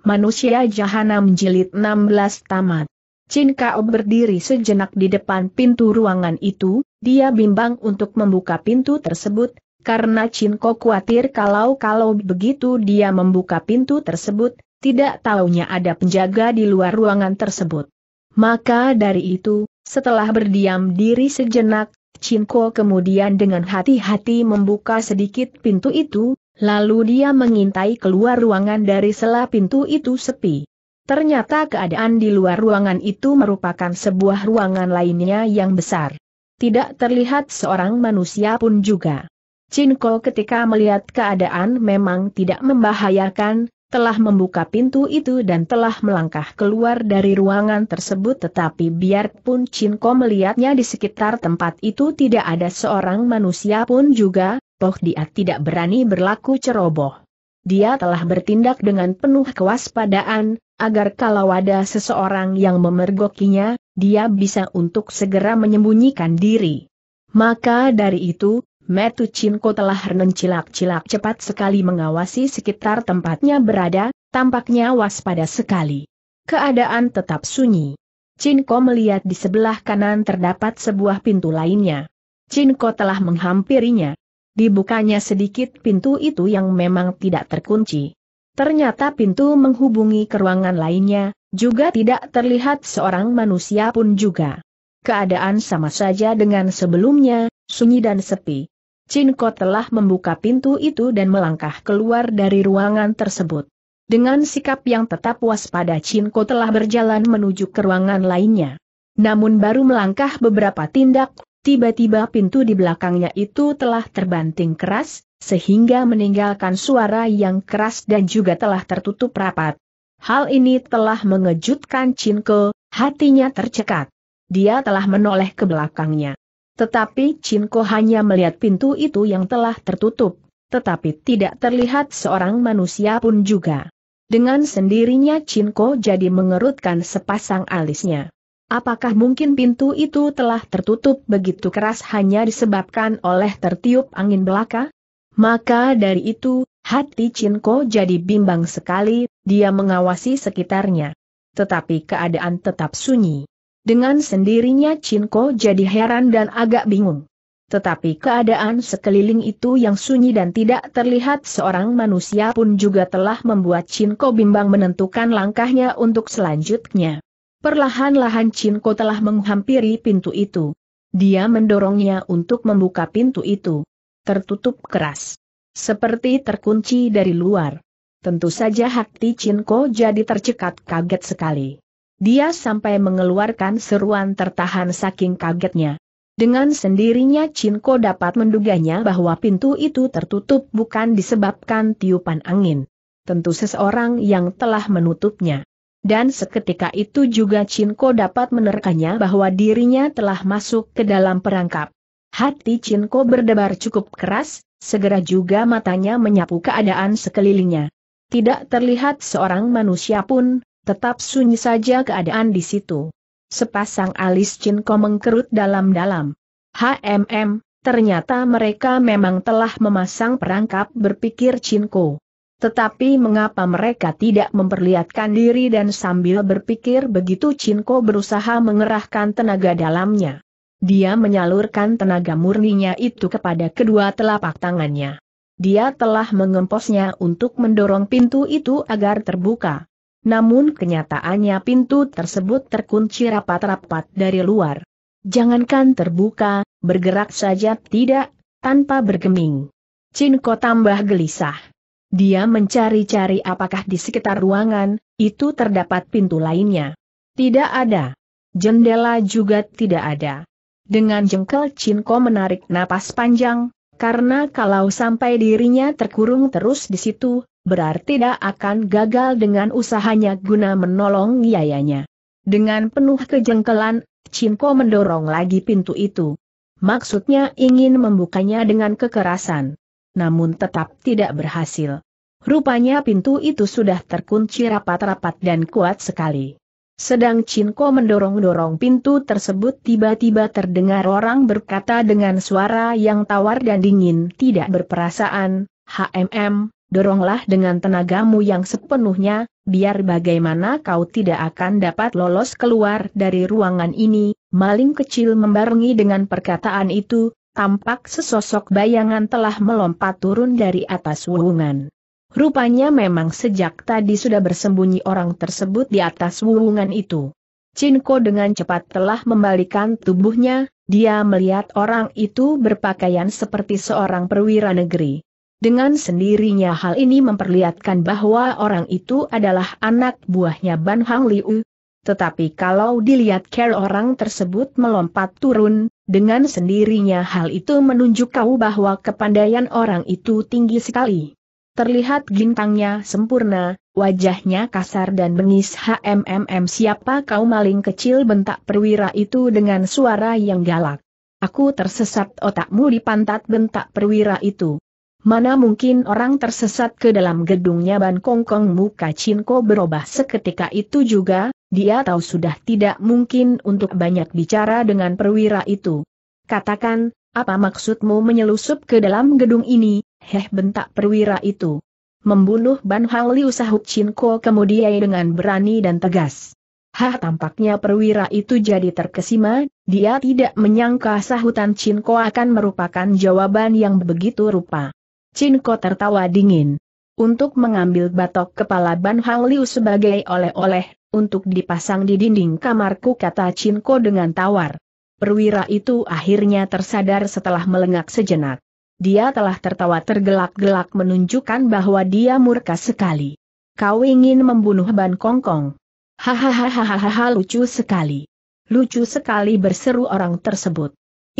Manusia Jahanam Jilid 16 Tamat Chin Kao berdiri sejenak di depan pintu ruangan itu, dia bimbang untuk membuka pintu tersebut, karena Chin Ko khawatir kalau-kalau begitu dia membuka pintu tersebut, tidak taunya ada penjaga di luar ruangan tersebut. Maka dari itu, setelah berdiam diri sejenak, Chin Ko kemudian dengan hati-hati membuka sedikit pintu itu, Lalu dia mengintai keluar ruangan dari sela pintu itu sepi. Ternyata keadaan di luar ruangan itu merupakan sebuah ruangan lainnya yang besar. Tidak terlihat seorang manusia pun juga. Cinco ketika melihat keadaan memang tidak membahayakan, telah membuka pintu itu dan telah melangkah keluar dari ruangan tersebut tetapi biarpun Cinco melihatnya di sekitar tempat itu tidak ada seorang manusia pun juga, toh dia tidak berani berlaku ceroboh. Dia telah bertindak dengan penuh kewaspadaan, agar kalau ada seseorang yang memergokinya, dia bisa untuk segera menyembunyikan diri. Maka dari itu, Metu Chinko telah renencilak-cilak cepat sekali mengawasi sekitar tempatnya berada, tampaknya waspada sekali. Keadaan tetap sunyi. Chinko melihat di sebelah kanan terdapat sebuah pintu lainnya. Chinko telah menghampirinya dibukanya sedikit pintu itu yang memang tidak terkunci. Ternyata pintu menghubungi ke ruangan lainnya, juga tidak terlihat seorang manusia pun juga. Keadaan sama saja dengan sebelumnya, sunyi dan sepi. Cinco telah membuka pintu itu dan melangkah keluar dari ruangan tersebut. Dengan sikap yang tetap waspada Cinco telah berjalan menuju ke ruangan lainnya. Namun baru melangkah beberapa tindak, Tiba-tiba pintu di belakangnya itu telah terbanting keras, sehingga meninggalkan suara yang keras dan juga telah tertutup rapat. Hal ini telah mengejutkan Cinko, hatinya tercekat. Dia telah menoleh ke belakangnya. Tetapi Cinko hanya melihat pintu itu yang telah tertutup, tetapi tidak terlihat seorang manusia pun juga. Dengan sendirinya Cinko jadi mengerutkan sepasang alisnya. Apakah mungkin pintu itu telah tertutup begitu keras hanya disebabkan oleh tertiup angin belaka? Maka dari itu, hati Cinko jadi bimbang sekali, dia mengawasi sekitarnya. Tetapi keadaan tetap sunyi. Dengan sendirinya Cinko jadi heran dan agak bingung. Tetapi keadaan sekeliling itu yang sunyi dan tidak terlihat seorang manusia pun juga telah membuat Cinko bimbang menentukan langkahnya untuk selanjutnya. Perlahan-lahan Cinko telah menghampiri pintu itu. Dia mendorongnya untuk membuka pintu itu. Tertutup keras. Seperti terkunci dari luar. Tentu saja hati Cinko jadi tercekat kaget sekali. Dia sampai mengeluarkan seruan tertahan saking kagetnya. Dengan sendirinya Cinko dapat menduganya bahwa pintu itu tertutup bukan disebabkan tiupan angin. Tentu seseorang yang telah menutupnya. Dan seketika itu juga Cinko dapat menerkanya bahwa dirinya telah masuk ke dalam perangkap. Hati Cinko berdebar cukup keras, segera juga matanya menyapu keadaan sekelilingnya. Tidak terlihat seorang manusia pun, tetap sunyi saja keadaan di situ. Sepasang alis Cinko mengkerut dalam-dalam. HMM, ternyata mereka memang telah memasang perangkap berpikir Cinko. Tetapi mengapa mereka tidak memperlihatkan diri dan sambil berpikir begitu Cinko berusaha mengerahkan tenaga dalamnya. Dia menyalurkan tenaga murninya itu kepada kedua telapak tangannya. Dia telah mengemposnya untuk mendorong pintu itu agar terbuka. Namun kenyataannya pintu tersebut terkunci rapat-rapat dari luar. Jangankan terbuka, bergerak saja tidak, tanpa bergeming. Cinko tambah gelisah. Dia mencari-cari apakah di sekitar ruangan, itu terdapat pintu lainnya. Tidak ada. Jendela juga tidak ada. Dengan jengkel Cinko menarik napas panjang, karena kalau sampai dirinya terkurung terus di situ, berarti tidak akan gagal dengan usahanya guna menolong yayanya. Dengan penuh kejengkelan, Cinko mendorong lagi pintu itu. Maksudnya ingin membukanya dengan kekerasan namun tetap tidak berhasil. Rupanya pintu itu sudah terkunci rapat-rapat dan kuat sekali. Sedang Cinko mendorong-dorong pintu tersebut tiba-tiba terdengar orang berkata dengan suara yang tawar dan dingin tidak berperasaan, HMM, doronglah dengan tenagamu yang sepenuhnya, biar bagaimana kau tidak akan dapat lolos keluar dari ruangan ini, maling kecil membarengi dengan perkataan itu, tampak sesosok bayangan telah melompat turun dari atas wuhungan. Rupanya memang sejak tadi sudah bersembunyi orang tersebut di atas wuhungan itu. Cinko dengan cepat telah membalikan tubuhnya, dia melihat orang itu berpakaian seperti seorang perwira negeri. Dengan sendirinya hal ini memperlihatkan bahwa orang itu adalah anak buahnya Ban Hang Liu, tetapi kalau dilihat care orang tersebut melompat turun, dengan sendirinya hal itu menunjuk kau bahwa kepandaian orang itu tinggi sekali. Terlihat gintangnya sempurna, wajahnya kasar dan bengis HMMM siapa kau maling kecil bentak perwira itu dengan suara yang galak. Aku tersesat otakmu di pantat bentak perwira itu. Mana mungkin orang tersesat ke dalam gedungnya Ban Kong muka Cinko berubah seketika itu juga, dia tahu sudah tidak mungkin untuk banyak bicara dengan perwira itu. Katakan, apa maksudmu menyelusup ke dalam gedung ini, heh bentak perwira itu. Membunuh Ban Haliu usahuk Cinko kemudian dengan berani dan tegas. Hah tampaknya perwira itu jadi terkesima, dia tidak menyangka sahutan Cinko akan merupakan jawaban yang begitu rupa. Cinko tertawa dingin. Untuk mengambil batok kepala Ban Hang Liu sebagai oleh-oleh, untuk dipasang di dinding kamarku kata Cinko dengan tawar. Perwira itu akhirnya tersadar setelah melengak sejenak. Dia telah tertawa tergelak-gelak menunjukkan bahwa dia murka sekali. Kau ingin membunuh Ban Kongkong. Hahaha lucu sekali. Lucu sekali berseru orang tersebut.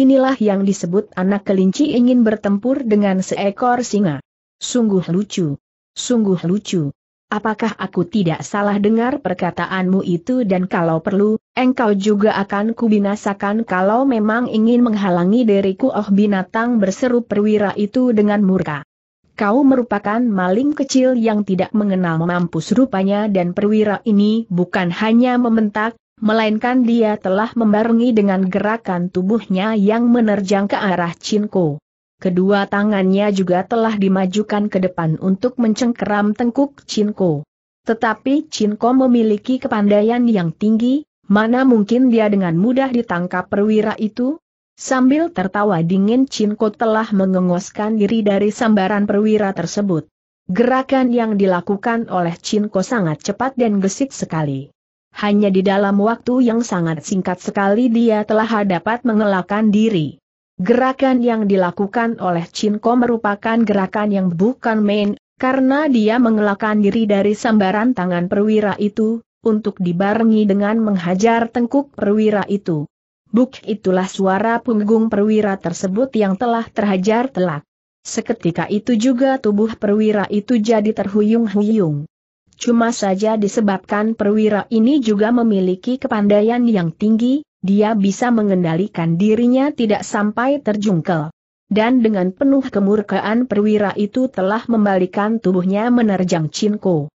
Inilah yang disebut anak kelinci ingin bertempur dengan seekor singa. Sungguh lucu. Sungguh lucu. Apakah aku tidak salah dengar perkataanmu itu dan kalau perlu, engkau juga akan kubinasakan kalau memang ingin menghalangi diriku oh binatang berseru perwira itu dengan murka. Kau merupakan maling kecil yang tidak mengenal mampus rupanya dan perwira ini bukan hanya membentak, melainkan dia telah membarengi dengan gerakan tubuhnya yang menerjang ke arah Cinko. Kedua tangannya juga telah dimajukan ke depan untuk mencengkeram tengkuk Cinko. Tetapi Cinko memiliki kepandaian yang tinggi, mana mungkin dia dengan mudah ditangkap perwira itu? Sambil tertawa dingin Cinko telah mengengoskan diri dari sambaran perwira tersebut. Gerakan yang dilakukan oleh Cinko sangat cepat dan gesit sekali. Hanya di dalam waktu yang sangat singkat sekali dia telah dapat mengelakkan diri. Gerakan yang dilakukan oleh Cinko merupakan gerakan yang bukan main, karena dia mengelakkan diri dari sambaran tangan perwira itu, untuk dibarengi dengan menghajar tengkuk perwira itu. Buk itulah suara punggung perwira tersebut yang telah terhajar telak. Seketika itu juga tubuh perwira itu jadi terhuyung-huyung. Cuma saja disebabkan perwira ini juga memiliki kepandaian yang tinggi, dia bisa mengendalikan dirinya tidak sampai terjungkel. Dan dengan penuh kemurkaan perwira itu telah membalikan tubuhnya menerjang Cinko.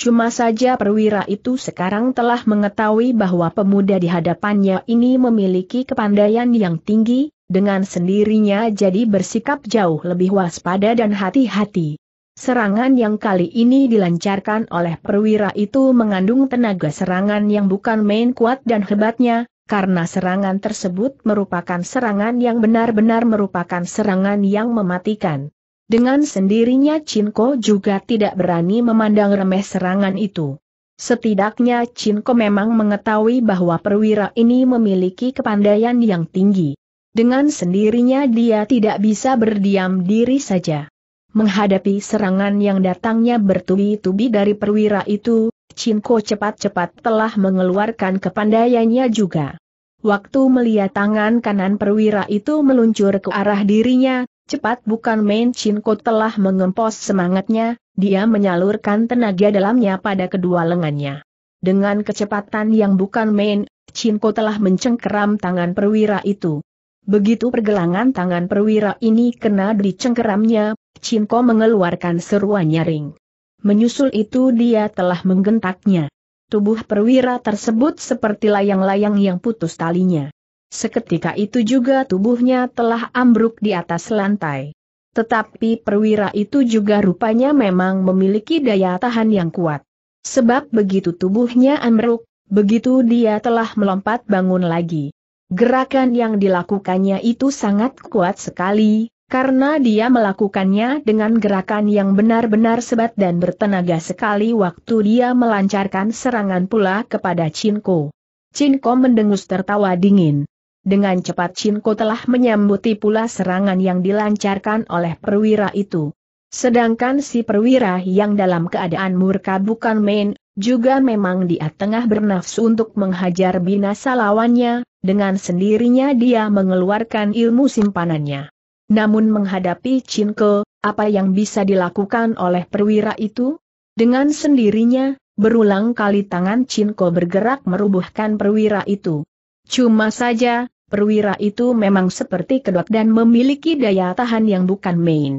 Cuma saja perwira itu sekarang telah mengetahui bahwa pemuda di hadapannya ini memiliki kepandaian yang tinggi, dengan sendirinya jadi bersikap jauh lebih waspada dan hati-hati. Serangan yang kali ini dilancarkan oleh perwira itu mengandung tenaga serangan yang bukan main kuat dan hebatnya, karena serangan tersebut merupakan serangan yang benar-benar merupakan serangan yang mematikan. Dengan sendirinya Cinco juga tidak berani memandang remeh serangan itu. Setidaknya Cinco memang mengetahui bahwa perwira ini memiliki kepandaian yang tinggi. Dengan sendirinya dia tidak bisa berdiam diri saja. Menghadapi serangan yang datangnya bertubi-tubi dari perwira itu, Cinko cepat-cepat telah mengeluarkan kepandaiannya juga. Waktu melihat tangan kanan perwira itu meluncur ke arah dirinya, cepat bukan main Cinko telah mengempos semangatnya, dia menyalurkan tenaga dalamnya pada kedua lengannya. Dengan kecepatan yang bukan main, Cinko telah mencengkeram tangan perwira itu. Begitu pergelangan tangan perwira ini kena di cengkeramnya, Cinko mengeluarkan seruan nyaring. Menyusul itu dia telah menggentaknya. Tubuh perwira tersebut seperti layang-layang yang putus talinya. Seketika itu juga tubuhnya telah ambruk di atas lantai. Tetapi perwira itu juga rupanya memang memiliki daya tahan yang kuat. Sebab begitu tubuhnya ambruk, begitu dia telah melompat bangun lagi. Gerakan yang dilakukannya itu sangat kuat sekali, karena dia melakukannya dengan gerakan yang benar-benar sebat dan bertenaga sekali waktu dia melancarkan serangan pula kepada Cinco, Cinco mendengus tertawa dingin. Dengan cepat Cinco telah menyambuti pula serangan yang dilancarkan oleh perwira itu. Sedangkan si perwira yang dalam keadaan murka bukan main juga memang dia tengah bernafsu untuk menghajar binasa lawannya, dengan sendirinya dia mengeluarkan ilmu simpanannya. Namun menghadapi Cinko, apa yang bisa dilakukan oleh perwira itu? Dengan sendirinya, berulang kali tangan Cinko bergerak merubuhkan perwira itu. Cuma saja, perwira itu memang seperti kedok dan memiliki daya tahan yang bukan main.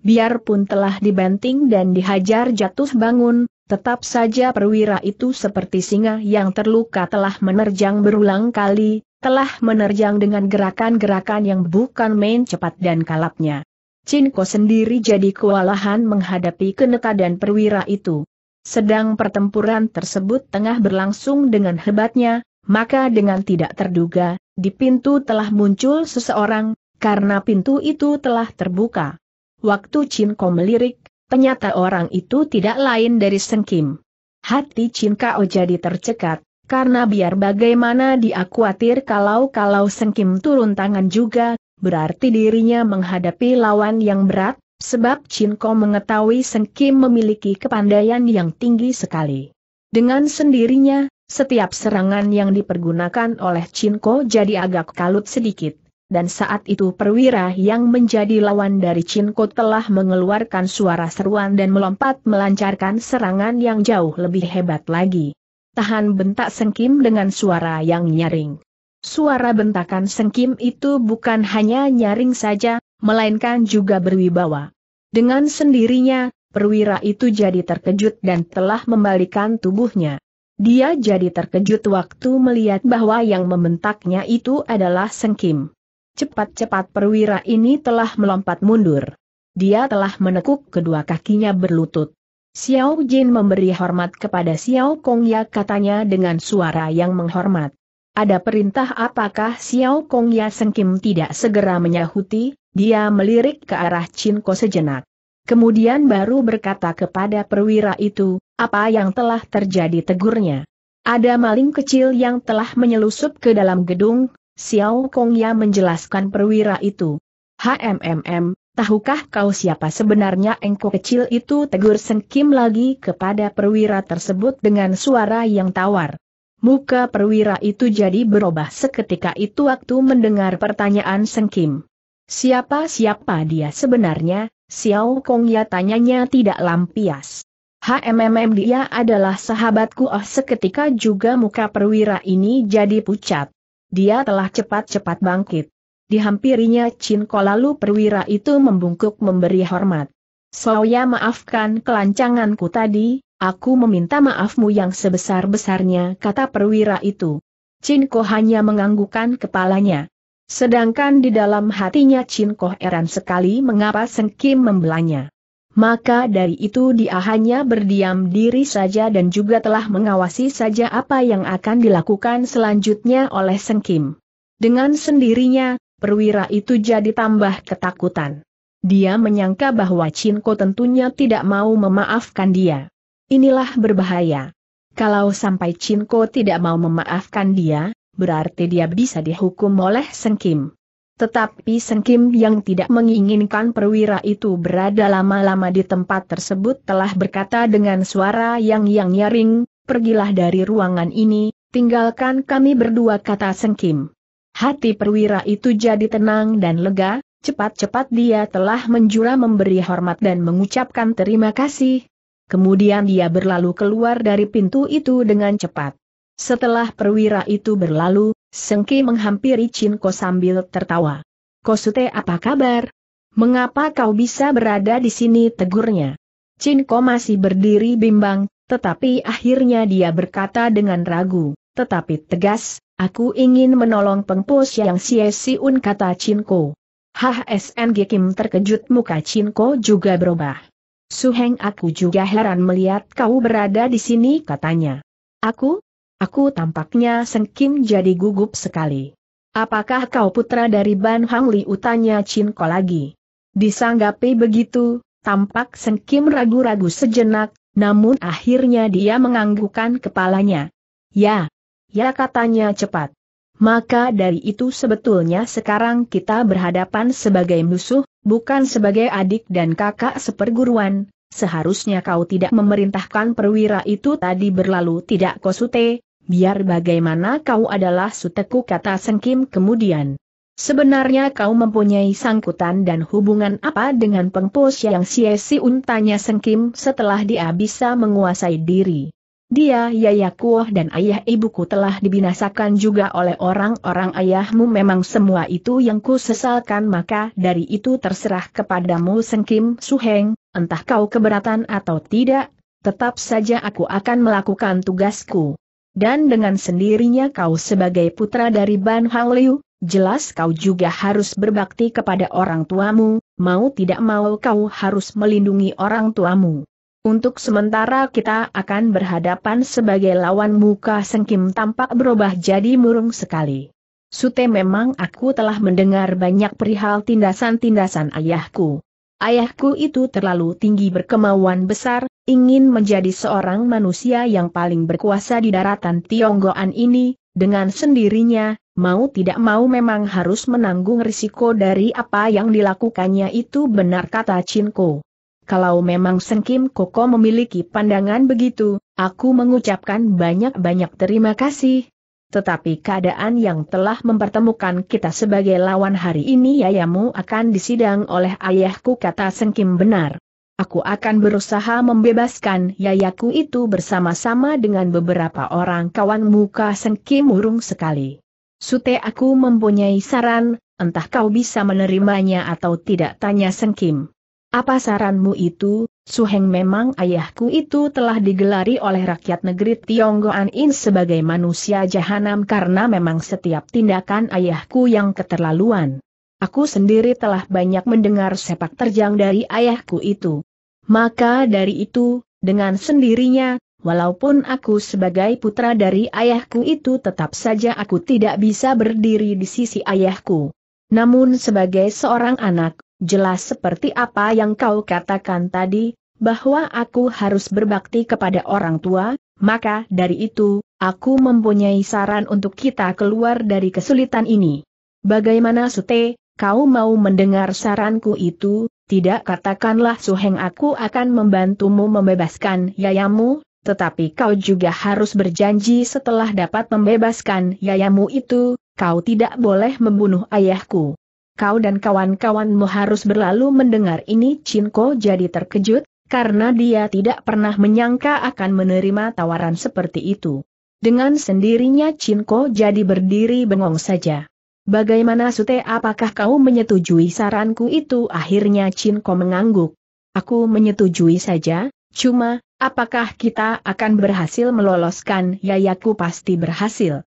Biarpun telah dibanting dan dihajar jatuh bangun, Tetap saja perwira itu seperti singa yang terluka telah menerjang berulang kali, telah menerjang dengan gerakan-gerakan yang bukan main cepat dan kalapnya. Cinko sendiri jadi kewalahan menghadapi keneka dan perwira itu. Sedang pertempuran tersebut tengah berlangsung dengan hebatnya, maka dengan tidak terduga, di pintu telah muncul seseorang, karena pintu itu telah terbuka. Waktu Cinko melirik, Penyata orang itu tidak lain dari Sengkim. Hati Chin Kao jadi tercekat, karena biar bagaimana dia khawatir kalau-kalau Sengkim turun tangan juga, berarti dirinya menghadapi lawan yang berat, sebab Chin Kao mengetahui Sengkim memiliki kepandaian yang tinggi sekali. Dengan sendirinya, setiap serangan yang dipergunakan oleh Chin Kao jadi agak kalut sedikit dan saat itu perwira yang menjadi lawan dari Cinko telah mengeluarkan suara seruan dan melompat melancarkan serangan yang jauh lebih hebat lagi. Tahan bentak Sengkim dengan suara yang nyaring. Suara bentakan Sengkim itu bukan hanya nyaring saja, melainkan juga berwibawa. Dengan sendirinya, perwira itu jadi terkejut dan telah membalikan tubuhnya. Dia jadi terkejut waktu melihat bahwa yang membentaknya itu adalah Sengkim. Cepat-cepat perwira ini telah melompat mundur. Dia telah menekuk kedua kakinya berlutut. Xiao Jin memberi hormat kepada Xiao Kong Ya katanya dengan suara yang menghormat. Ada perintah apakah Xiao Kong Ya Sengkim tidak segera menyahuti, dia melirik ke arah Chin Ko sejenak. Kemudian baru berkata kepada perwira itu, apa yang telah terjadi tegurnya. Ada maling kecil yang telah menyelusup ke dalam gedung, Xiao Kongya menjelaskan perwira itu. HMMM, tahukah kau siapa sebenarnya engko kecil itu tegur sengkim lagi kepada perwira tersebut dengan suara yang tawar. Muka perwira itu jadi berubah seketika itu waktu mendengar pertanyaan sengkim. Siapa-siapa dia sebenarnya, Xiao Kongya tanyanya tidak lampias. HMMM dia adalah sahabatku oh seketika juga muka perwira ini jadi pucat. Dia telah cepat-cepat bangkit. Dihampirinya Cinko lalu perwira itu membungkuk memberi hormat. Soya maafkan kelancanganku tadi, aku meminta maafmu yang sebesar-besarnya kata perwira itu. Cinko hanya menganggukan kepalanya. Sedangkan di dalam hatinya Cinko heran sekali mengapa Sengkim membelanya maka dari itu dia hanya berdiam diri saja dan juga telah mengawasi saja apa yang akan dilakukan selanjutnya oleh Seng Kim. Dengan sendirinya, perwira itu jadi tambah ketakutan. Dia menyangka bahwa Ko tentunya tidak mau memaafkan dia. Inilah berbahaya. Kalau sampai Ko tidak mau memaafkan dia, berarti dia bisa dihukum oleh Seng Kim. Tetapi Seng Kim yang tidak menginginkan perwira itu berada lama-lama di tempat tersebut telah berkata dengan suara yang yang nyaring, pergilah dari ruangan ini, tinggalkan kami berdua kata Seng Kim. Hati perwira itu jadi tenang dan lega, cepat-cepat dia telah menjura memberi hormat dan mengucapkan terima kasih. Kemudian dia berlalu keluar dari pintu itu dengan cepat. Setelah perwira itu berlalu, Sengki menghampiri Cinco sambil tertawa. Kosute apa kabar? Mengapa kau bisa berada di sini tegurnya? Cinco masih berdiri bimbang, tetapi akhirnya dia berkata dengan ragu, tetapi tegas, aku ingin menolong pengpus yang sia-sia. Siun kata Cinco. Hah SNG Kim terkejut muka Cinco juga berubah. Suheng aku juga heran melihat kau berada di sini katanya. Aku? Aku tampaknya sengkim jadi gugup sekali. Apakah kau putra dari Ban Hang Hangli utanya Ko lagi? Disanggapi begitu, tampak sengkim ragu-ragu sejenak, namun akhirnya dia menganggukkan kepalanya. Ya, ya katanya cepat. Maka dari itu sebetulnya sekarang kita berhadapan sebagai musuh, bukan sebagai adik dan kakak seperguruan, Seharusnya kau tidak memerintahkan perwira itu tadi berlalu tidak kosute, biar bagaimana kau adalah suteku kata Sengkim kemudian. Sebenarnya kau mempunyai sangkutan dan hubungan apa dengan pengpos yang siesi untanya Sengkim setelah dia bisa menguasai diri. Dia Yayakuoh dan ayah ibuku telah dibinasakan juga oleh orang-orang ayahmu memang semua itu yang ku sesalkan maka dari itu terserah kepadamu Sengkim Suheng, entah kau keberatan atau tidak, tetap saja aku akan melakukan tugasku. Dan dengan sendirinya kau sebagai putra dari Ban Hang jelas kau juga harus berbakti kepada orang tuamu, mau tidak mau kau harus melindungi orang tuamu. Untuk sementara kita akan berhadapan sebagai lawan muka sengkim tampak berubah jadi murung sekali. Sute memang aku telah mendengar banyak perihal tindasan-tindasan ayahku. Ayahku itu terlalu tinggi berkemauan besar, ingin menjadi seorang manusia yang paling berkuasa di daratan Tionggoan ini, dengan sendirinya, mau tidak mau memang harus menanggung risiko dari apa yang dilakukannya itu benar kata Cinko. Kalau memang Seng Kim Koko memiliki pandangan begitu, aku mengucapkan banyak-banyak terima kasih, tetapi keadaan yang telah mempertemukan kita sebagai lawan hari ini yayamu akan disidang oleh ayahku kata Sengkim benar. Aku akan berusaha membebaskan yayaku itu bersama-sama dengan beberapa orang kawan muka Sengkim murung sekali. Sute aku mempunyai saran, entah kau bisa menerimanya atau tidak tanya Sengkim. Apa saranmu itu, Suheng memang ayahku itu telah digelari oleh rakyat negeri Tionggoan In sebagai manusia jahanam karena memang setiap tindakan ayahku yang keterlaluan. Aku sendiri telah banyak mendengar sepak terjang dari ayahku itu. Maka dari itu, dengan sendirinya, walaupun aku sebagai putra dari ayahku itu tetap saja aku tidak bisa berdiri di sisi ayahku. Namun sebagai seorang anak, jelas seperti apa yang kau katakan tadi, bahwa aku harus berbakti kepada orang tua, maka dari itu, aku mempunyai saran untuk kita keluar dari kesulitan ini. Bagaimana Sute, kau mau mendengar saranku itu, tidak katakanlah Suheng aku akan membantumu membebaskan yayamu, tetapi kau juga harus berjanji setelah dapat membebaskan yayamu itu, kau tidak boleh membunuh ayahku kau dan kawan-kawanmu harus berlalu mendengar ini Cinko jadi terkejut, karena dia tidak pernah menyangka akan menerima tawaran seperti itu. Dengan sendirinya Cinko jadi berdiri bengong saja. Bagaimana Sute apakah kau menyetujui saranku itu? Akhirnya Cinko mengangguk. Aku menyetujui saja, cuma, apakah kita akan berhasil meloloskan Yayaku pasti berhasil.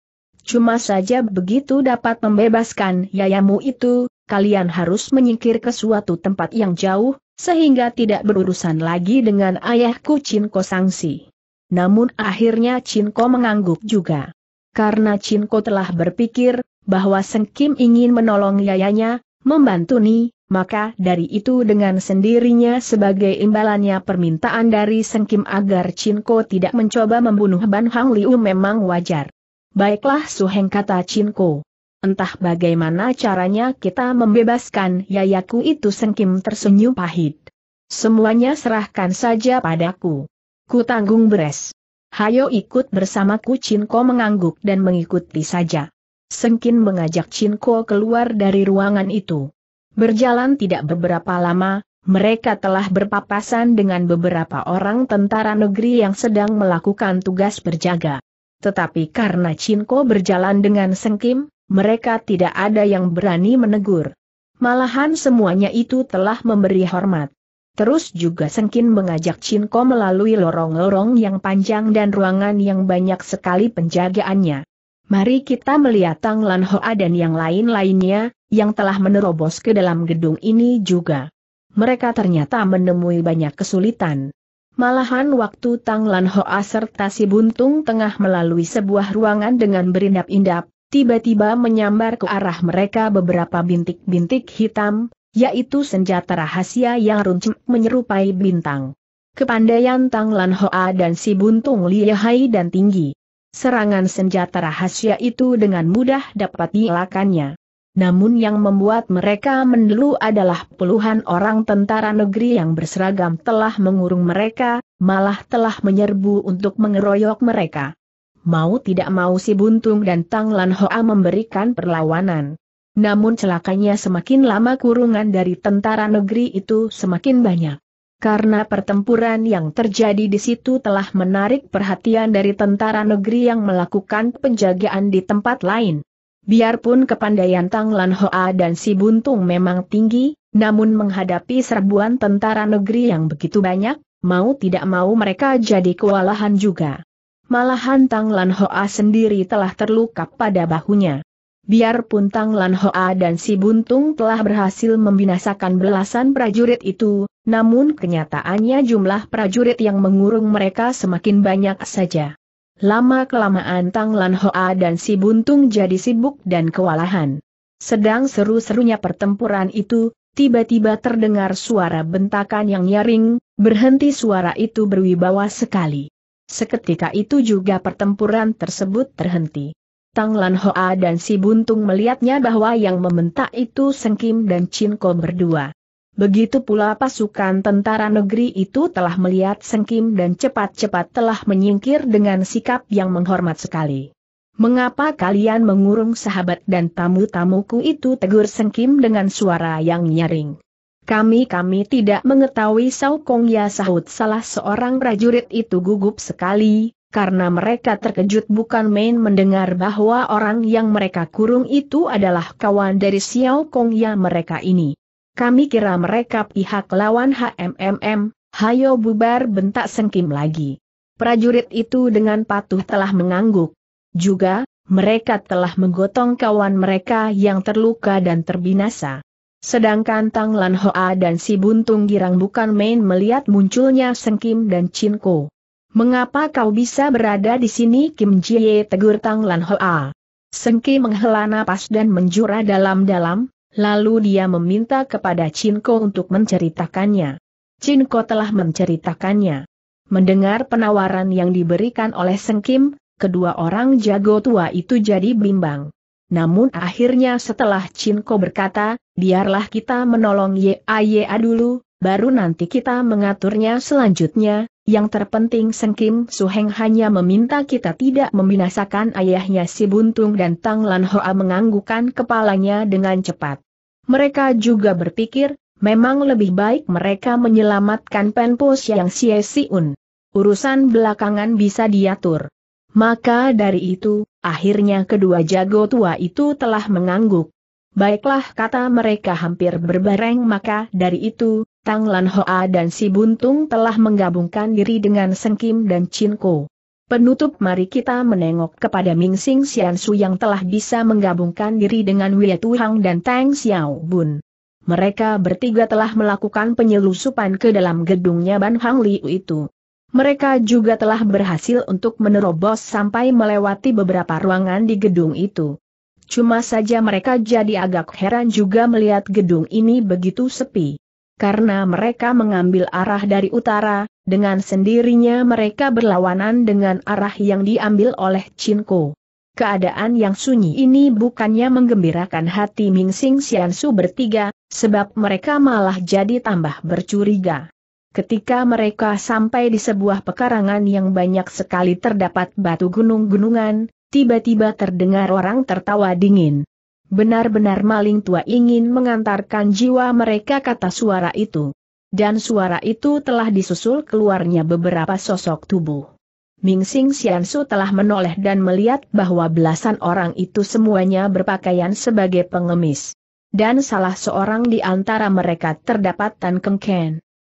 Cuma saja begitu dapat membebaskan yayamu itu, kalian harus menyingkir ke suatu tempat yang jauh, sehingga tidak berurusan lagi dengan ayahku Cinko Sangsi. Namun akhirnya Cinko mengangguk juga. Karena Cinko telah berpikir, bahwa Kim ingin menolong yayanya, membantu Ni, maka dari itu dengan sendirinya sebagai imbalannya permintaan dari Kim agar Cinko tidak mencoba membunuh Ban Hang Liu memang wajar. Baiklah Suheng kata Chinko. Entah bagaimana caranya kita membebaskan yayaku itu Sengkim tersenyum pahit. Semuanya serahkan saja padaku. Ku tanggung beres. Hayo ikut bersamaku Chinko mengangguk dan mengikuti saja. Sengkin mengajak Chinko keluar dari ruangan itu. Berjalan tidak beberapa lama, mereka telah berpapasan dengan beberapa orang tentara negeri yang sedang melakukan tugas berjaga. Tetapi karena Cinko berjalan dengan sengkim, mereka tidak ada yang berani menegur. Malahan semuanya itu telah memberi hormat. Terus juga Sengkin mengajak Cinko melalui lorong-lorong yang panjang dan ruangan yang banyak sekali penjagaannya. Mari kita melihat Tang Lan Hoa dan yang lain-lainnya, yang telah menerobos ke dalam gedung ini juga. Mereka ternyata menemui banyak kesulitan. Malahan waktu Tang Lan Hoa serta si Buntung tengah melalui sebuah ruangan dengan berindap indap, tiba-tiba menyambar ke arah mereka beberapa bintik-bintik hitam, yaitu senjata rahasia yang runcing menyerupai bintang. Kepandaian Tang Lan Hoa dan si Buntung lihai dan tinggi. Serangan senjata rahasia itu dengan mudah dapat dielakannya namun yang membuat mereka mendelu adalah puluhan orang tentara negeri yang berseragam telah mengurung mereka, malah telah menyerbu untuk mengeroyok mereka. Mau tidak mau si Buntung dan Tang Lan Hoa memberikan perlawanan. Namun celakanya semakin lama kurungan dari tentara negeri itu semakin banyak. Karena pertempuran yang terjadi di situ telah menarik perhatian dari tentara negeri yang melakukan penjagaan di tempat lain. Biarpun kepandaian Tang Lan Hoa dan si Buntung memang tinggi, namun menghadapi serbuan tentara negeri yang begitu banyak, mau tidak mau mereka jadi kewalahan juga. Malahan Tang Lan Hoa sendiri telah terluka pada bahunya. Biarpun Tang Lan Hoa dan si Buntung telah berhasil membinasakan belasan prajurit itu, namun kenyataannya jumlah prajurit yang mengurung mereka semakin banyak saja. Lama-kelamaan Tang Lan Hoa dan si Buntung jadi sibuk dan kewalahan. Sedang seru-serunya pertempuran itu, tiba-tiba terdengar suara bentakan yang nyaring, berhenti suara itu berwibawa sekali. Seketika itu juga pertempuran tersebut terhenti. Tang Lan Hoa dan si Buntung melihatnya bahwa yang membentak itu Sengkim dan Chin Ko berdua. Begitu pula pasukan tentara negeri itu telah melihat Sengkim dan cepat-cepat telah menyingkir dengan sikap yang menghormat sekali. Mengapa kalian mengurung sahabat dan tamu-tamuku itu tegur Sengkim dengan suara yang nyaring. Kami-kami tidak mengetahui Kong Ya sahut salah seorang prajurit itu gugup sekali, karena mereka terkejut bukan main mendengar bahwa orang yang mereka kurung itu adalah kawan dari Xiao Kong Ya mereka ini. Kami kira mereka pihak lawan HMMM, hayo bubar bentak sengkim lagi. Prajurit itu dengan patuh telah mengangguk. Juga, mereka telah menggotong kawan mereka yang terluka dan terbinasa. Sedangkan Tang Lan Hoa dan si Buntung Girang bukan main melihat munculnya Sengkim dan Ko. Mengapa kau bisa berada di sini Kim Jie tegur Tang Lan Hoa? Sengkim menghela napas dan menjura dalam-dalam, Lalu dia meminta kepada Cinko untuk menceritakannya. Cinko telah menceritakannya. Mendengar penawaran yang diberikan oleh Sengkim, kedua orang jago tua itu jadi bimbang. Namun akhirnya setelah Cinko berkata, biarlah kita menolong Ye A dulu, baru nanti kita mengaturnya selanjutnya, yang terpenting Seng Kim Suheng hanya meminta kita tidak membinasakan ayahnya si Buntung dan Tang Lan Hoa menganggukan kepalanya dengan cepat. Mereka juga berpikir, memang lebih baik mereka menyelamatkan penpus yang Si Siun. Urusan belakangan bisa diatur. Maka dari itu, akhirnya kedua jago tua itu telah mengangguk. Baiklah kata mereka hampir berbareng maka dari itu, Tang Lan Hoa dan si Buntung telah menggabungkan diri dengan Kim dan Chin Ko. Penutup mari kita menengok kepada Ming Sing Sian Su yang telah bisa menggabungkan diri dengan Wei Hang dan Tang Xiao Bun. Mereka bertiga telah melakukan penyelusupan ke dalam gedungnya Ban Hang Liu itu. Mereka juga telah berhasil untuk menerobos sampai melewati beberapa ruangan di gedung itu. Cuma saja mereka jadi agak heran juga melihat gedung ini begitu sepi karena mereka mengambil arah dari utara, dengan sendirinya mereka berlawanan dengan arah yang diambil oleh Cinco. Keadaan yang sunyi ini bukannya menggembirakan hati Mingsing Xiansu bertiga, sebab mereka malah jadi tambah bercuriga. Ketika mereka sampai di sebuah pekarangan yang banyak sekali terdapat batu gunung-gunungan, tiba-tiba terdengar orang tertawa dingin. Benar-benar maling tua ingin mengantarkan jiwa mereka kata suara itu. Dan suara itu telah disusul keluarnya beberapa sosok tubuh. Ming Sing Xiansu telah menoleh dan melihat bahwa belasan orang itu semuanya berpakaian sebagai pengemis. Dan salah seorang di antara mereka terdapat Tan Keng Ken.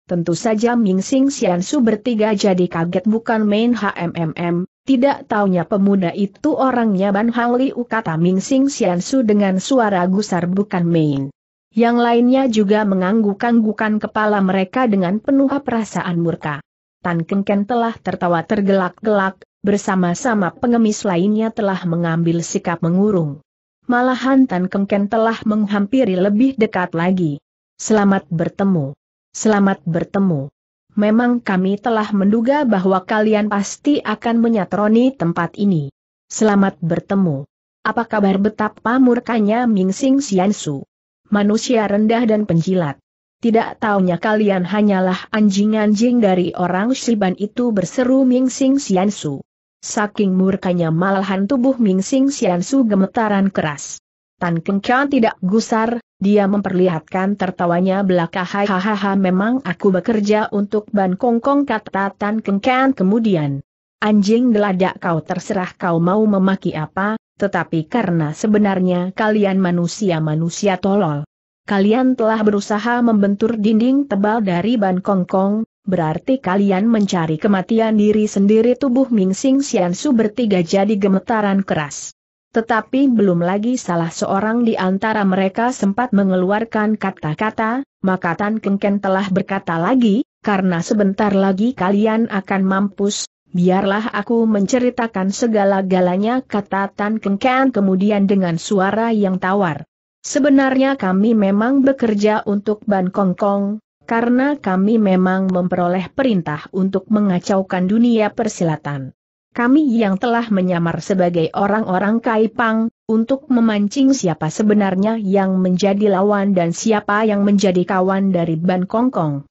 Tentu saja Ming Sing Xiansu bertiga jadi kaget bukan main HMMM, tidak taunya pemuda itu orangnya Ban Hang Li kata Ming Sing Su dengan suara gusar bukan main. Yang lainnya juga mengangguk-anggukan kepala mereka dengan penuh perasaan murka. Tan Kengken telah tertawa tergelak-gelak, bersama-sama pengemis lainnya telah mengambil sikap mengurung. Malahan Tan Kengken telah menghampiri lebih dekat lagi. Selamat bertemu. Selamat bertemu memang kami telah menduga bahwa kalian pasti akan menyatroni tempat ini. Selamat bertemu. Apa kabar betapa murkanya Ming Sing Xiansu? Manusia rendah dan penjilat. Tidak taunya kalian hanyalah anjing-anjing dari orang Shiban itu berseru Ming Sing Xiansu. Saking murkanya malahan tubuh Ming Sing Xiansu gemetaran keras. Tan Kian tidak gusar, dia memperlihatkan tertawanya belaka hahaha memang aku bekerja untuk Ban Kong Kong kata Tan Keng Kan kemudian. Anjing geladak kau terserah kau mau memaki apa, tetapi karena sebenarnya kalian manusia-manusia tolol. Kalian telah berusaha membentur dinding tebal dari Ban Kong Kong, berarti kalian mencari kematian diri sendiri tubuh Ming Sing Xian Su bertiga jadi gemetaran keras. Tetapi belum lagi salah seorang di antara mereka sempat mengeluarkan kata-kata, maka Tan Kengken telah berkata lagi, karena sebentar lagi kalian akan mampus, biarlah aku menceritakan segala-galanya kata Tan Kengken kemudian dengan suara yang tawar. Sebenarnya kami memang bekerja untuk Ban Kong Kong, karena kami memang memperoleh perintah untuk mengacaukan dunia persilatan. Kami yang telah menyamar sebagai orang-orang Kaipang, untuk memancing siapa sebenarnya yang menjadi lawan dan siapa yang menjadi kawan dari Ban Kongkong.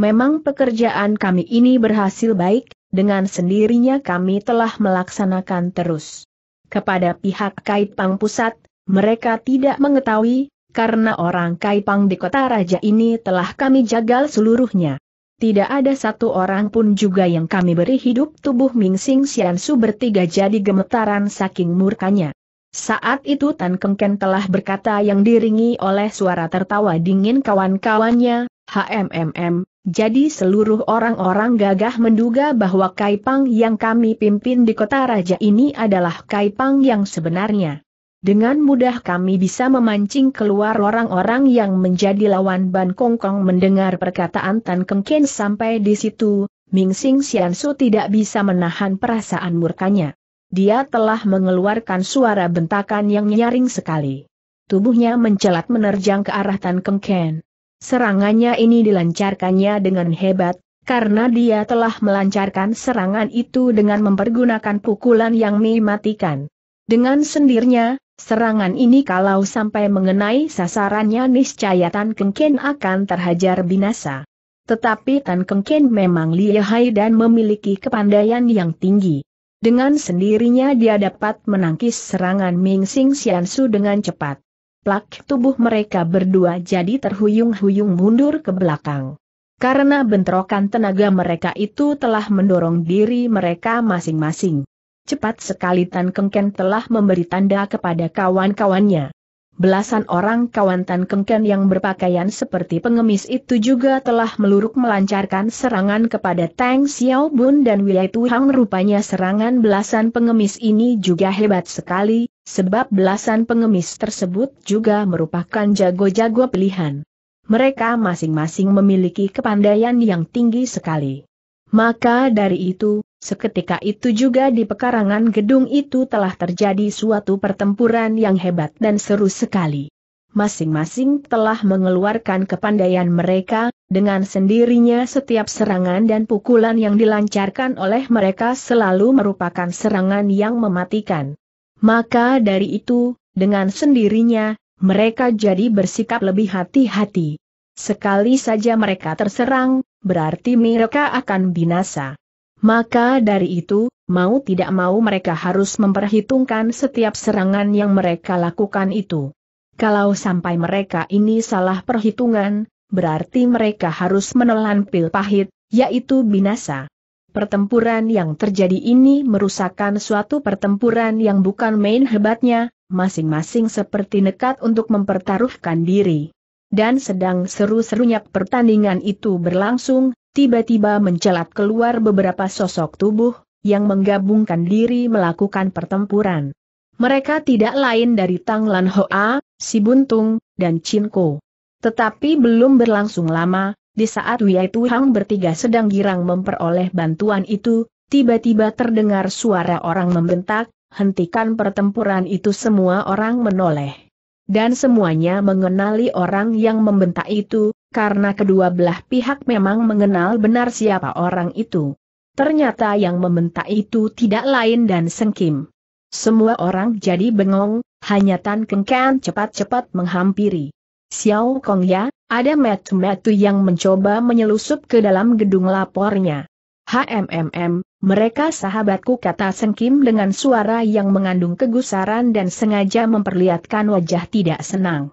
Memang pekerjaan kami ini berhasil baik, dengan sendirinya kami telah melaksanakan terus. Kepada pihak Kaipang Pusat, mereka tidak mengetahui, karena orang Kaipang di kota raja ini telah kami jagal seluruhnya tidak ada satu orang pun juga yang kami beri hidup tubuh Ming Sing Sian Su bertiga jadi gemetaran saking murkanya. Saat itu Tan Ken telah berkata yang diringi oleh suara tertawa dingin kawan-kawannya, HMMM, jadi seluruh orang-orang gagah menduga bahwa Kaipang yang kami pimpin di kota raja ini adalah Kaipang yang sebenarnya. Dengan mudah kami bisa memancing keluar orang-orang yang menjadi lawan Ban Kongkong mendengar perkataan Tan Ken sampai di situ, Ming Sing Xiansu tidak bisa menahan perasaan murkanya. Dia telah mengeluarkan suara bentakan yang nyaring sekali. Tubuhnya mencelat menerjang ke arah Tan Ken. Serangannya ini dilancarkannya dengan hebat, karena dia telah melancarkan serangan itu dengan mempergunakan pukulan yang mematikan. Dengan sendirnya, Serangan ini kalau sampai mengenai sasarannya niscaya Tan Kengken akan terhajar binasa. Tetapi Tan Kengken memang lihai dan memiliki kepandaian yang tinggi. Dengan sendirinya dia dapat menangkis serangan Ming Sing Sian Su dengan cepat. Plak tubuh mereka berdua jadi terhuyung-huyung mundur ke belakang. Karena bentrokan tenaga mereka itu telah mendorong diri mereka masing-masing. Cepat sekali Tan Kengken telah memberi tanda kepada kawan-kawannya. Belasan orang kawan Tan Kengken yang berpakaian seperti pengemis itu juga telah meluruk melancarkan serangan kepada Tang Xiaobun dan Tu Tuhang rupanya serangan belasan pengemis ini juga hebat sekali, sebab belasan pengemis tersebut juga merupakan jago-jago pilihan. Mereka masing-masing memiliki kepandaian yang tinggi sekali. Maka dari itu, Seketika itu juga di pekarangan gedung itu telah terjadi suatu pertempuran yang hebat dan seru sekali. Masing-masing telah mengeluarkan kepandaian mereka, dengan sendirinya setiap serangan dan pukulan yang dilancarkan oleh mereka selalu merupakan serangan yang mematikan. Maka dari itu, dengan sendirinya, mereka jadi bersikap lebih hati-hati. Sekali saja mereka terserang, berarti mereka akan binasa. Maka dari itu, mau tidak mau mereka harus memperhitungkan setiap serangan yang mereka lakukan itu. Kalau sampai mereka ini salah perhitungan, berarti mereka harus menelan pil pahit, yaitu binasa. Pertempuran yang terjadi ini merusakkan suatu pertempuran yang bukan main hebatnya, masing-masing seperti nekat untuk mempertaruhkan diri. Dan sedang seru-serunya pertandingan itu berlangsung, tiba-tiba mencelat keluar beberapa sosok tubuh, yang menggabungkan diri melakukan pertempuran. Mereka tidak lain dari Tang Lan Hoa, Si Buntung, dan Chin Ko. Tetapi belum berlangsung lama, di saat Wei Tuhang bertiga sedang girang memperoleh bantuan itu, tiba-tiba terdengar suara orang membentak, hentikan pertempuran itu semua orang menoleh. Dan semuanya mengenali orang yang membentak itu, karena kedua belah pihak memang mengenal benar siapa orang itu. Ternyata yang meminta itu tidak lain dan sengkim. Semua orang jadi bengong, hanya Tan Kengkan cepat-cepat menghampiri. Xiao Kong ya, ada metu-metu yang mencoba menyelusup ke dalam gedung lapornya. HMMM, mereka sahabatku kata Sengkim dengan suara yang mengandung kegusaran dan sengaja memperlihatkan wajah tidak senang.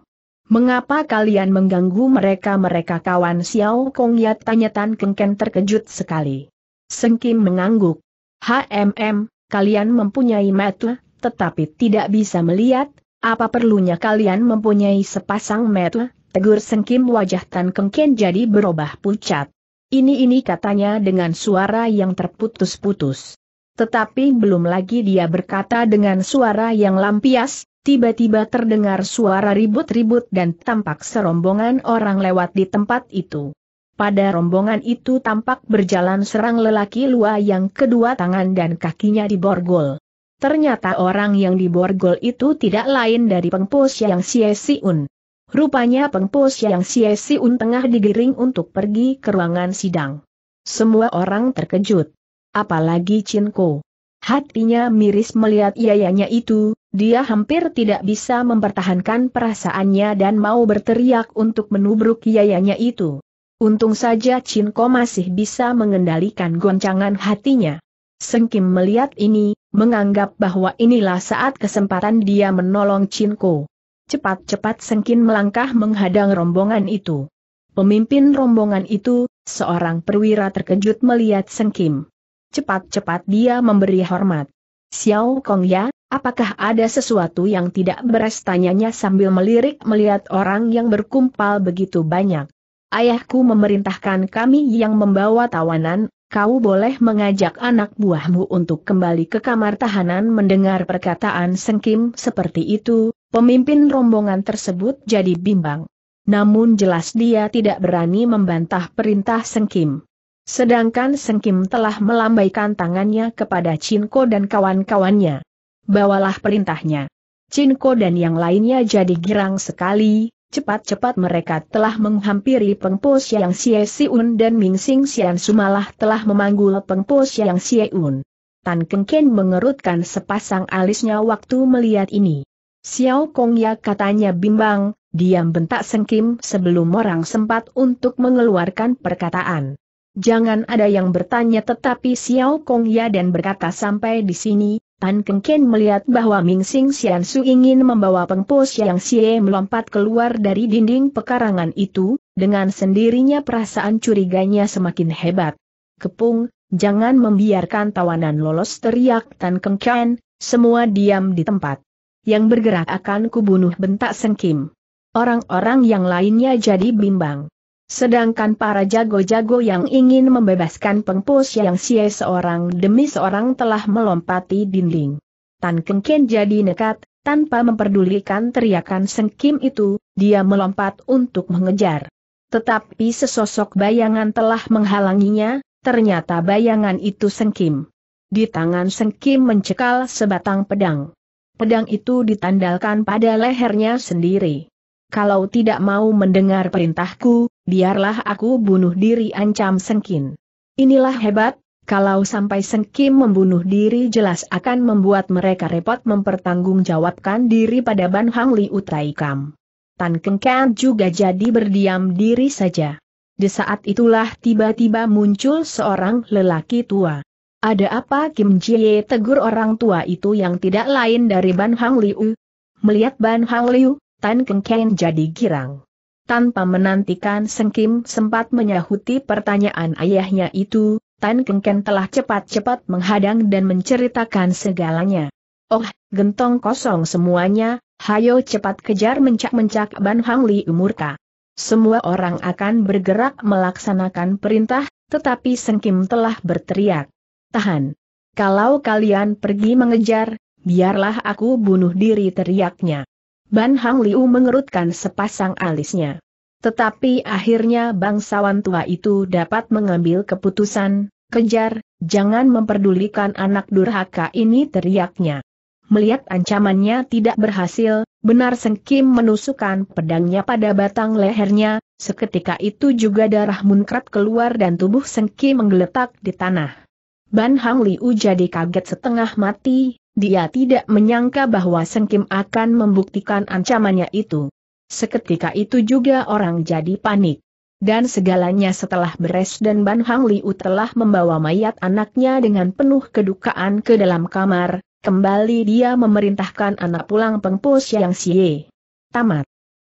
Mengapa kalian mengganggu mereka-mereka kawan Xiao Kong ya tanya Tan Kengken terkejut sekali. Seng Kim mengangguk. HMM, kalian mempunyai mata, tetapi tidak bisa melihat, apa perlunya kalian mempunyai sepasang mata, tegur Seng Kim, wajah Tan Kengken jadi berubah pucat. Ini-ini katanya dengan suara yang terputus-putus. Tetapi belum lagi dia berkata dengan suara yang lampias, tiba-tiba terdengar suara ribut-ribut dan tampak serombongan orang lewat di tempat itu. Pada rombongan itu tampak berjalan serang lelaki lua yang kedua tangan dan kakinya diborgol. Ternyata orang yang diborgol itu tidak lain dari pengpus yang Siun. Rupanya pengpus yang Siun tengah digiring untuk pergi ke ruangan sidang. Semua orang terkejut. Apalagi Cinko. Hatinya miris melihat yayanya itu, dia hampir tidak bisa mempertahankan perasaannya dan mau berteriak untuk menubruk yayanya itu. Untung saja Cinko masih bisa mengendalikan goncangan hatinya. Sengkim melihat ini, menganggap bahwa inilah saat kesempatan dia menolong Cinko. Cepat-cepat Sengkim melangkah menghadang rombongan itu. Pemimpin rombongan itu, seorang perwira terkejut melihat Sengkim. Cepat-cepat dia memberi hormat. Xiao Kong ya, Apakah ada sesuatu yang tidak beres tanyanya sambil melirik melihat orang yang berkumpal begitu banyak. Ayahku memerintahkan kami yang membawa tawanan, kau boleh mengajak anak buahmu untuk kembali ke kamar tahanan mendengar perkataan sengkim seperti itu, pemimpin rombongan tersebut jadi bimbang. Namun jelas dia tidak berani membantah perintah sengkim. Sedangkan Sengkim telah melambaikan tangannya kepada Chinko dan kawan-kawannya bawalah perintahnya. Cinko dan yang lainnya jadi girang sekali, cepat-cepat mereka telah menghampiri Pengpo yang Sie Siun dan Ming Sing Sian Sumalah telah memanggul Pengpo Siang Un. Tan Keng Ken mengerutkan sepasang alisnya waktu melihat ini. Xiao Kong ya katanya bimbang, diam bentak sengkim sebelum orang sempat untuk mengeluarkan perkataan. Jangan ada yang bertanya tetapi Xiao Kong ya dan berkata sampai di sini, Tan Keng Ken melihat bahwa Ming Sing Xian Su ingin membawa Pengpo yang Sie melompat keluar dari dinding pekarangan itu, dengan sendirinya perasaan curiganya semakin hebat. Kepung, jangan membiarkan tawanan lolos teriak Tan Keng Ken, semua diam di tempat. Yang bergerak akan kubunuh bentak Sengkim. Orang-orang yang lainnya jadi bimbang. Sedangkan para jago-jago yang ingin membebaskan pengpus yang sia seorang demi seorang telah melompati dinding. Tan Keng jadi nekat, tanpa memperdulikan teriakan Seng Kim itu, dia melompat untuk mengejar. Tetapi sesosok bayangan telah menghalanginya, ternyata bayangan itu Seng Kim. Di tangan Seng Kim mencekal sebatang pedang. Pedang itu ditandalkan pada lehernya sendiri kalau tidak mau mendengar perintahku, biarlah aku bunuh diri ancam Sengkin. Inilah hebat, kalau sampai Sengkim membunuh diri jelas akan membuat mereka repot mempertanggungjawabkan diri pada Ban Hang Li Utaikam. Tan Keng Kan juga jadi berdiam diri saja. Di saat itulah tiba-tiba muncul seorang lelaki tua. Ada apa Kim Jie tegur orang tua itu yang tidak lain dari Ban Hang Liu? Melihat Ban Hang Liu, Tan Keng Ken jadi girang. Tanpa menantikan Seng Kim sempat menyahuti pertanyaan ayahnya itu, Tan Keng Ken telah cepat-cepat menghadang dan menceritakan segalanya. Oh, gentong kosong semuanya, hayo cepat kejar mencak-mencak Ban Hang Li umurka. Semua orang akan bergerak melaksanakan perintah, tetapi Seng Kim telah berteriak. Tahan. Kalau kalian pergi mengejar, biarlah aku bunuh diri teriaknya. Ban Hang Liu mengerutkan sepasang alisnya. Tetapi akhirnya bangsawan tua itu dapat mengambil keputusan, kejar, jangan memperdulikan anak durhaka ini teriaknya. Melihat ancamannya tidak berhasil, benar Sengkim menusukkan pedangnya pada batang lehernya, seketika itu juga darah munkrat keluar dan tubuh Sengkim menggeletak di tanah. Ban Hang Liu jadi kaget setengah mati, dia tidak menyangka bahwa Sengkim akan membuktikan ancamannya itu. Seketika itu juga orang jadi panik. Dan segalanya setelah beres dan Ban Hang Liu telah membawa mayat anaknya dengan penuh kedukaan ke dalam kamar, kembali dia memerintahkan anak pulang pengpus yang siye. Tamat.